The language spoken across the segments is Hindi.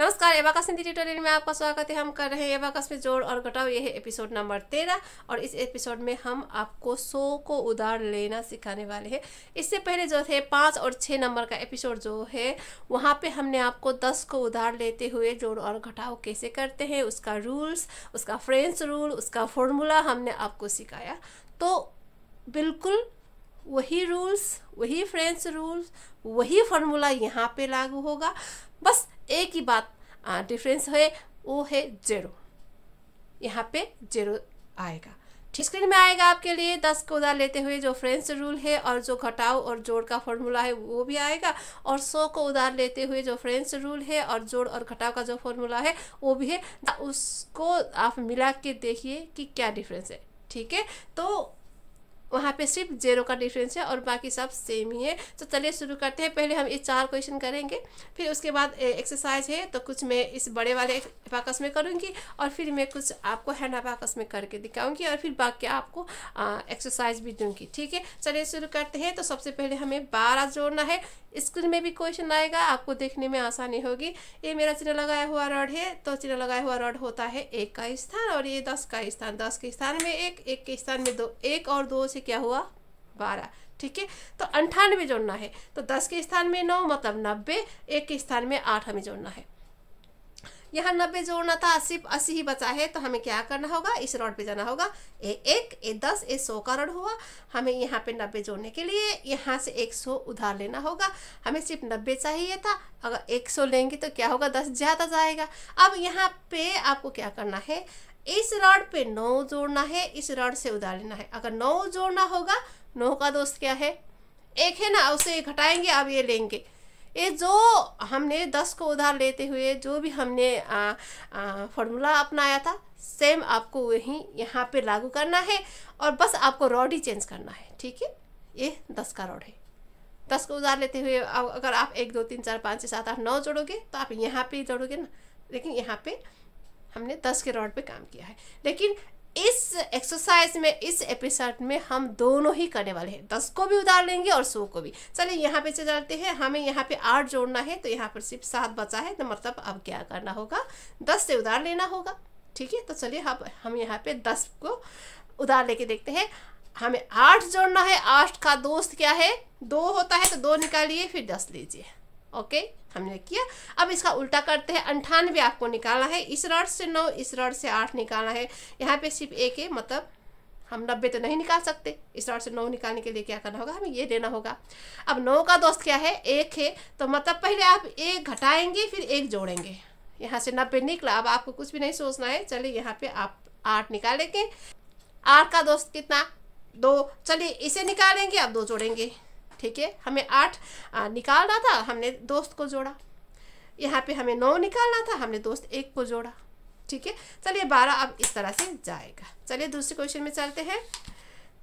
नमस्कार एबाकस हिंदी ट्यूटोरियल में आपका स्वागत है हम कर रहे हैं एबाकस में जोड़ और घटाओ ये एपिसोड नंबर तेरह और इस एपिसोड में हम आपको सो को उधार लेना सिखाने वाले हैं इससे पहले जो थे पाँच और छः नंबर का एपिसोड जो है वहाँ पे हमने आपको दस को उधार लेते हुए जोड़ और घटाओ कैसे करते हैं उसका रूल्स उसका फ्रेंच रूल उसका फॉर्मूला हमने आपको सिखाया तो बिल्कुल वही रूल्स वही फ्रेंच रूल्स वही फार्मूला यहाँ पे लागू होगा बस एक ही बात डिफरेंस है वो है जेरो यहाँ पे जेरो आएगा स्क्रीन में आएगा आपके लिए दस को उधार लेते हुए जो फ्रेंच रूल है और जो घटाओ और जोड़ का फॉर्मूला है वो भी आएगा और सौ को उधार लेते हुए जो फ्रेंच रूल है और जोड़ और घटाओ का जो फॉर्मूला है वो भी है उसको आप मिला के देखिए कि क्या डिफरेंस है ठीक है तो वहाँ पे सिर्फ जेरो का डिफरेंस है और बाकी सब सेम ही है तो चलिए शुरू करते हैं पहले हम ये चार क्वेश्चन करेंगे फिर उसके बाद एक्सरसाइज है तो कुछ मैं इस बड़े वाले अपाकस में करूँगी और फिर मैं कुछ आपको हैंड अपाकस में करके दिखाऊँगी और फिर बाकी आपको एक्सरसाइज भी दूँगी ठीक है चलिए शुरू करते हैं तो सबसे पहले हमें बारह जोड़ना है स्क्रीन में भी क्वेश्चन आएगा आपको देखने में आसानी होगी ये मेरा चिन्ह लगाया हुआ रॉड है तो चिन्ह लगाया हुआ रॉड होता है एक का स्थान और ये दस का स्थान दस के स्थान में एक एक के स्थान में दो एक और दो से क्या हुआ बारह ठीक है तो अंठानवे जोड़ना है तो दस के स्थान में नौ मतलब नब्बे एक के स्थान में आठ हमें जोड़ना है यहाँ नब्बे जोड़ना था सिर्फ अस्सी ही बचा है तो हमें क्या करना होगा इस रोड पे जाना होगा ए एक ए दस ए सौ का रोड हुआ हमें यहाँ पे नब्बे जोड़ने के लिए यहाँ से एक सौ उधार लेना होगा हमें सिर्फ नब्बे चाहिए था अगर एक सौ लेंगे तो क्या होगा दस ज़्यादा जाएगा अब यहाँ पे आपको क्या करना है इस रॉड पे नौ जोड़ना है इस रॉड से उधार लेना है अगर नौ जोड़ना होगा नौ का दोस्त क्या है एक है ना उसे घटाएंगे अब ये लेंगे ये जो हमने दस को उधार लेते हुए जो भी हमने फॉर्मूला अपनाया था सेम आपको वही यहाँ पे लागू करना है और बस आपको रॉड ही चेंज करना है ठीक है ये दस का रॉड है दस को उधार लेते हुए अगर आप एक दो तीन चार पाँच छः सात आठ नौ जोड़ोगे तो आप यहाँ पे जोड़ोगे ना लेकिन यहाँ पे हमने दस के रॉड पे काम किया है लेकिन इस एक्सरसाइज में इस एपिसोड में हम दोनों ही करने वाले हैं दस को भी उधार लेंगे और सौ को भी चलिए यहाँ पे चले जाते हैं हमें यहाँ पे आठ जोड़ना है तो यहाँ पर सिर्फ सात बचा है तो मतलब अब क्या करना होगा दस से उधार लेना होगा ठीक है तो चलिए अब हम यहाँ पे दस को उधार लेके देखते हैं हमें आठ जोड़ना है आठ का दोस्त क्या है दो होता है तो दो निकालिए फिर दस लीजिए ओके हमने किया अब इसका उल्टा करते हैं अंठानवे आपको निकालना है इस रड से नौ इस रड से आठ निकालना है यहाँ पे सिर्फ एक है मतलब हम नब्बे तो नहीं निकाल सकते इस रॉड से नौ निकालने के लिए क्या करना होगा हमें ये देना होगा अब नौ का दोस्त क्या है एक है तो मतलब पहले आप एक घटाएंगे फिर एक जोड़ेंगे यहाँ से नब्बे निकला अब आपको कुछ भी नहीं सोचना है चलिए यहाँ पे आप आठ निकालेंगे आठ का दोस्त कितना दो चलिए इसे निकालेंगे आप दो जोड़ेंगे ठीक है हमें आठ निकालना था हमने दोस्त को जोड़ा यहाँ पे हमें नौ निकालना था हमने दोस्त एक को जोड़ा ठीक है चलिए बारह अब इस तरह से जाएगा चलिए दूसरे क्वेश्चन में चलते हैं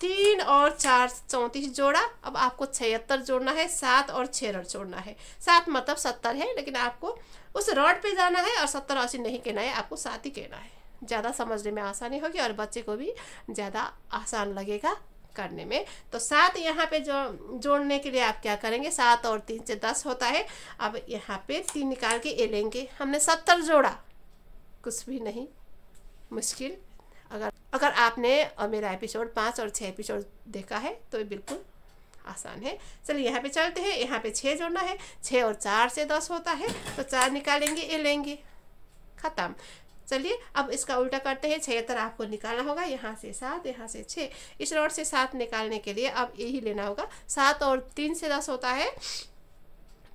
तीन और चार चौंतीस जोड़ा अब आपको छिहत्तर जोड़ना है सात और छः रड जोड़ना है सात मतलब सत्तर है लेकिन आपको उस रड पे जाना है और सत्तर अस्सी नहीं कहना है आपको सात ही कहना है ज़्यादा समझने में आसानी होगी और बच्चे को भी ज़्यादा आसान लगेगा करने में तो सात यहाँ पे जो जोड़ने के लिए आप क्या करेंगे सात और तीन से दस होता है अब यहाँ पे तीन निकाल के ए लेंगे हमने सत्तर जोड़ा कुछ भी नहीं मुश्किल अगर अगर आपने और मेरा एपिसोड पाँच और छः एपिसोड देखा है तो बिल्कुल आसान है चलिए यहाँ पे चलते हैं यहाँ पे छः जोड़ना है छः और चार से दस होता है तो चार निकालेंगे ए लेंगे ख़त्म चलिए अब इसका उल्टा करते हैं छिहत्तर आपको निकालना होगा यहाँ से सात यहाँ से छः इस रोड से सात निकालने के लिए अब यही लेना होगा सात और तीन से दस होता है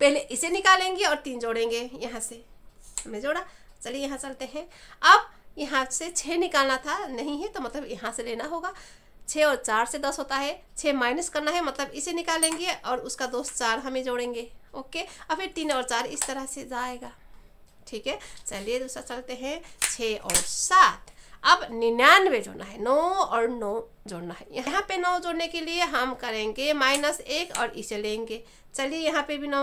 पहले इसे निकालेंगे और तीन जोड़ेंगे यहाँ से हमने जोड़ा चलिए यहाँ चलते हैं अब यहाँ से छः निकालना था नहीं है तो मतलब यहाँ से लेना होगा छः और चार से दस होता है छः माइनस करना है मतलब इसे निकालेंगे और उसका दोस्त चार हमें जोड़ेंगे ओके और फिर तीन और चार इस तरह से जाएगा ठीक है चलिए दूसरा चलते हैं छः और सात अब निन्यानवे जोड़ना है नौ और नौ जोड़ना है यहाँ पे नौ जोड़ने के लिए हम करेंगे माइनस एक और इसे लेंगे चलिए यहाँ पे भी नौ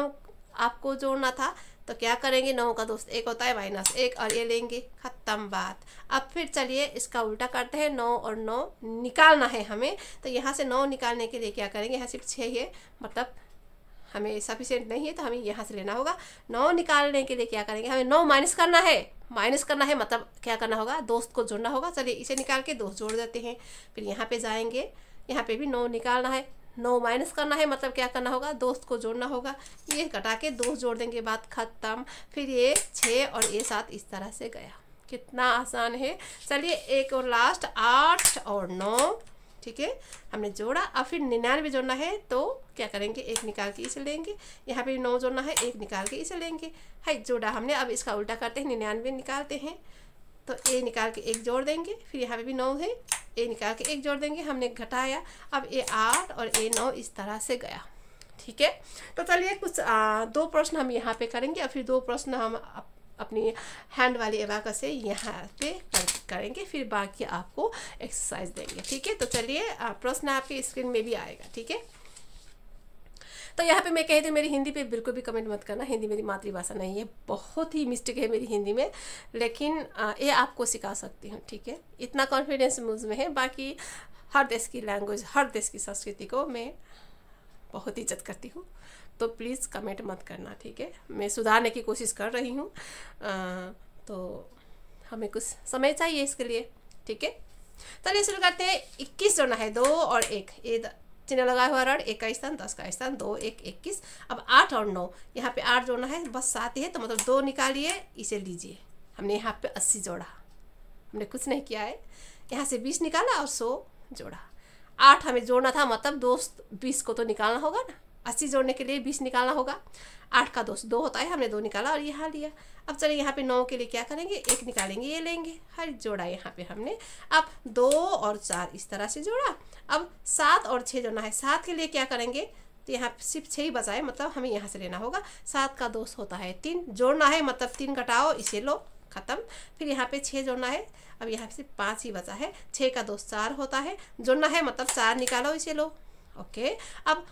आपको जोड़ना था तो क्या करेंगे नौ का दोस्त एक होता है माइनस एक और ये लेंगे ख़त्म बात अब फिर चलिए इसका उल्टा करते हैं नौ और नौ निकालना है हमें तो यहाँ से नौ निकालने के लिए क्या करेंगे यहाँ सिर्फ छः है मतलब हमें सफिशियंट नहीं है तो हमें यहाँ से लेना होगा नौ निकालने के लिए क्या करेंगे हमें नौ माइनस करना है माइनस करना है मतलब क्या करना होगा दोस्त को जोड़ना होगा चलिए इसे निकाल के दोस्त जोड़ देते हैं फिर यहाँ पे जाएंगे यहाँ पे भी नौ निकालना है नौ माइनस करना है मतलब क्या करना होगा दोस्त को जोड़ना होगा ये कटा के दोस्त जोड़ देंगे बात खत्म फिर ये छः और ये सात इस तरह से गया कितना आसान है चलिए एक और लास्ट आठ और नौ ठीक है हमने जोड़ा और फिर निन्यानवे जोड़ना है तो क्या करेंगे एक निकाल के इसे लेंगे यहाँ पे नौ जोड़ना है एक निकाल के इसे लेंगे है जोड़ा हमने अब इसका उल्टा करते हैं निन्यानवे निकालते हैं तो ए निकाल के एक जोड़ देंगे फिर यहाँ पे भी नौ है ए निकाल के एक जोड़ देंगे हमने घटाया अब ए आठ और ए नौ इस तरह से गया ठीक है तो चलिए कुछ आ, दो प्रश्न हम यहाँ पे करेंगे और फिर दो प्रश्न हम अपनी हैंड वाली एबाका से यहाँ पे करेंगे फिर बाकी आपको एक्सरसाइज देंगे ठीक है तो चलिए प्रश्न आपकी स्क्रीन में भी आएगा ठीक है तो यहाँ पे मैं कह दी मेरी हिंदी पे बिल्कुल भी कमेंट मत करना हिंदी मेरी मातृभाषा नहीं है बहुत ही मिस्टेक है मेरी हिंदी में लेकिन ये आपको सिखा सकती हूँ ठीक है इतना कॉन्फिडेंस मुझ में है बाकी हर देश की लैंग्वेज हर देश की संस्कृति को मैं बहुत इज्जत करती हूँ तो प्लीज़ कमेंट मत करना ठीक है मैं सुधारने की कोशिश कर रही हूँ तो हमें कुछ समय चाहिए इसके लिए ठीक है चलिए शुरू करते हैं इक्कीस जोड़ना है दो और एक ये चिन्ह लगाया हुआ रड एक का स्थान दस का स्थान दो एक इक्कीस अब आठ और नौ यहाँ पे आठ जोड़ना है बस सात ही है तो मतलब दो निकालिए इसे लीजिए हमने यहाँ पे अस्सी जोड़ा हमने कुछ नहीं किया है यहाँ से बीस निकाला और सौ जोड़ा आठ हमें जोड़ना था मतलब दो बीस को तो निकालना होगा ना अस्सी जोड़ने के लिए बीस निकालना होगा आठ का दो दो होता है हमने दो निकाला और यहाँ लिया अब चलिए यहाँ पे नौ के लिए क्या करेंगे एक निकालेंगे ये लेंगे हर जोड़ा यहाँ पे हमने अब दो और चार इस तरह से जोड़ा अब सात और छः जोड़ना है सात के लिए क्या करेंगे तो यहाँ सिर्फ छः ही बचाए मतलब हमें यहाँ से लेना होगा सात का दोष होता है तीन जोड़ना है मतलब तीन घटाओ इसे लो ख़त्म फिर यहाँ पे छः जोड़ना है अब यहाँ से पाँच ही बचा है छः का दोष चार होता है जोड़ना है मतलब चार निकालो इसे लो ओके अब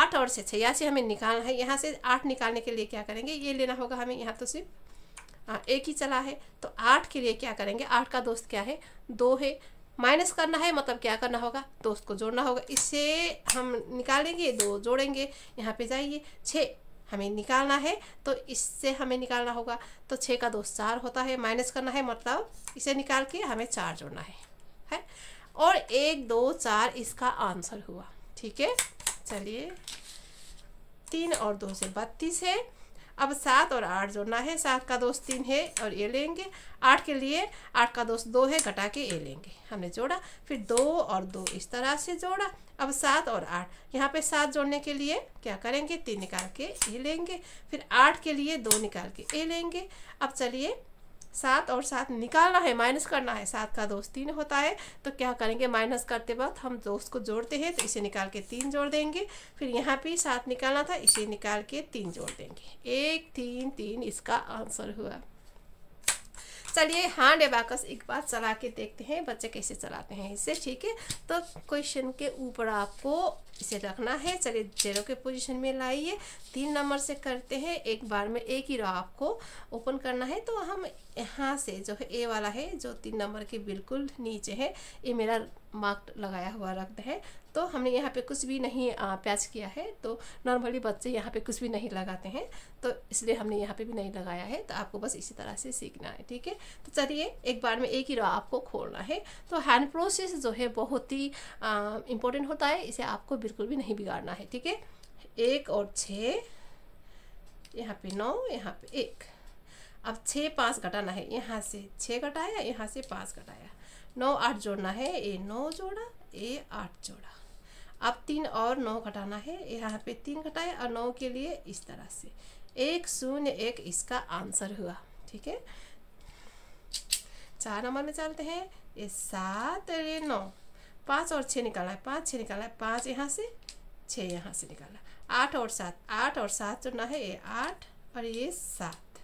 आठ और से छियासी हमें निकालना है यहाँ से आठ निकालने के लिए क्या करेंगे ये लेना होगा हमें यहाँ तो सिर्फ एक ही चला है तो आठ के लिए क्या करेंगे आठ का दोस्त क्या है दो है माइनस करना है मतलब क्या करना होगा दोस्त को जोड़ना होगा इससे हम निकालेंगे दो जोड़ेंगे यहाँ पे जाइए छः हमें निकालना है तो इससे हमें निकालना होगा तो छः का दोस्त चार होता है माइनस करना है मतलब इसे निकाल के हमें चार जोड़ना है है और एक दो चार इसका आंसर हुआ ठीक है चलिए तीन और दो से बत्तीस है अब सात और आठ जोड़ना है सात का दोस्त तीन है और ये लेंगे आठ के लिए आठ का दोस्त दो है घटा के ये लेंगे हमने जोड़ा फिर दो और दो इस तरह से जोड़ा अब सात और आठ यहाँ पे सात जोड़ने के लिए क्या करेंगे तीन निकाल के ये लेंगे फिर आठ के लिए दो निकाल के ये लेंगे अब चलिए सात और सात निकालना है माइनस करना है सात का दोस्त तीन होता है तो क्या करेंगे माइनस करते वक्त हम दोस्त को जोड़ते हैं तो इसे निकाल के तीन जोड़ देंगे फिर यहाँ पे सात निकालना था इसे निकाल के तीन जोड़ देंगे एक तीन तीन इसका आंसर हुआ चलिए हैंड एबाकस एक बार चला के देखते हैं बच्चे कैसे चलाते हैं इसे ठीक है तो क्वेश्चन के ऊपर आपको इसे रखना है चलिए जेरो के पोजीशन में लाइए तीन नंबर से करते हैं एक बार में एक ही रो आपको ओपन करना है तो हम यहाँ से जो है ए वाला है जो तीन नंबर के बिल्कुल नीचे है ये मेरा मार्क लगाया हुआ रक्त है तो हमने यहाँ पे कुछ भी नहीं प्याज किया है तो नॉर्मली बच्चे यहाँ पे कुछ भी नहीं लगाते हैं तो इसलिए हमने यहाँ पे भी नहीं लगाया है तो आपको बस इसी तरह से सीखना है ठीक है तो चलिए एक बार में एक ही रॉ आपको खोलना है तो हैंड प्रोसेस जो है बहुत ही इम्पोर्टेंट होता है इसे आपको बिल्कुल भी नहीं बिगाड़ना है ठीक है एक और छः यहाँ पे नौ यहाँ पे एक अब छः पाँच घटाना है यहाँ से छः घटाया यहाँ से पाँच घटाया नौ आठ जोड़ना है ए नौ जोड़ा ए आठ जोड़ा अब तीन और नौ घटाना है यहाँ पे तीन घटाए और नौ के लिए इस तरह से एक शून्य एक इसका आंसर हुआ ठीक है चार नंबर में चलते हैं ये सात अरे नौ पाँच और छः निकाला है पाँच छः निकाला है पाँच यहाँ से छः यहाँ से निकाला आठ और सात आठ और सात जोड़ना है ये आठ और ये सात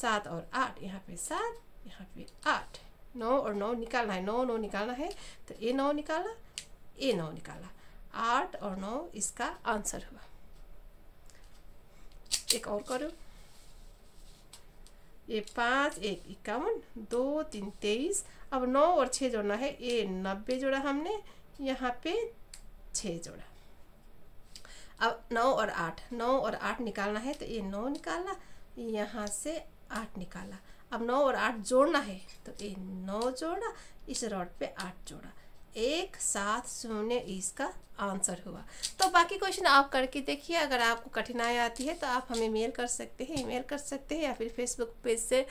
सात और आठ यहाँ पे सात यहाँ पे आठ नौ और नौ निकालना है नौ नौ निकालना है तो ए नौ निकाला ए नौ निकाला आठ और नौ इसका आंसर हुआ एक और करो ये पाँच एक इक्यावन दो तीन तेईस अब नौ और छः जोड़ना है ए नब्बे जोड़ा हमने यहाँ पे छः जोड़ा अब नौ और आठ नौ और आठ निकालना है तो ये नौ निकाला यहाँ से आठ निकाला अब नौ और आठ जोड़ना है तो ये नौ जोड़ा इस रॉड पे आठ जोड़ा एक सात शून्य इसका आंसर हुआ तो बाकी क्वेश्चन आप करके देखिए अगर आपको कठिनाई आती है तो आप हमें मेल कर सकते हैं ईमेल कर सकते हैं या फिर फेसबुक पेज से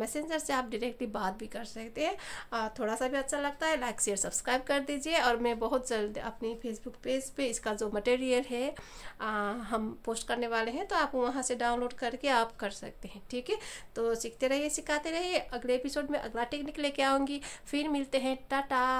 मैसेंजर से आप डायरेक्टली बात भी कर सकते हैं थोड़ा सा भी अच्छा लगता है लाइक शेयर सब्सक्राइब कर दीजिए और मैं बहुत जल्द अपनी फेसबुक पेज पे इसका जो मटेरियल है आ, हम पोस्ट करने वाले हैं तो आप वहाँ से डाउनलोड करके आप कर सकते हैं ठीक है तो सीखते रहिए सिखाते रहिए अगले एपिसोड में अगला टेक्निक लेके आऊँगी फिर मिलते हैं टाटा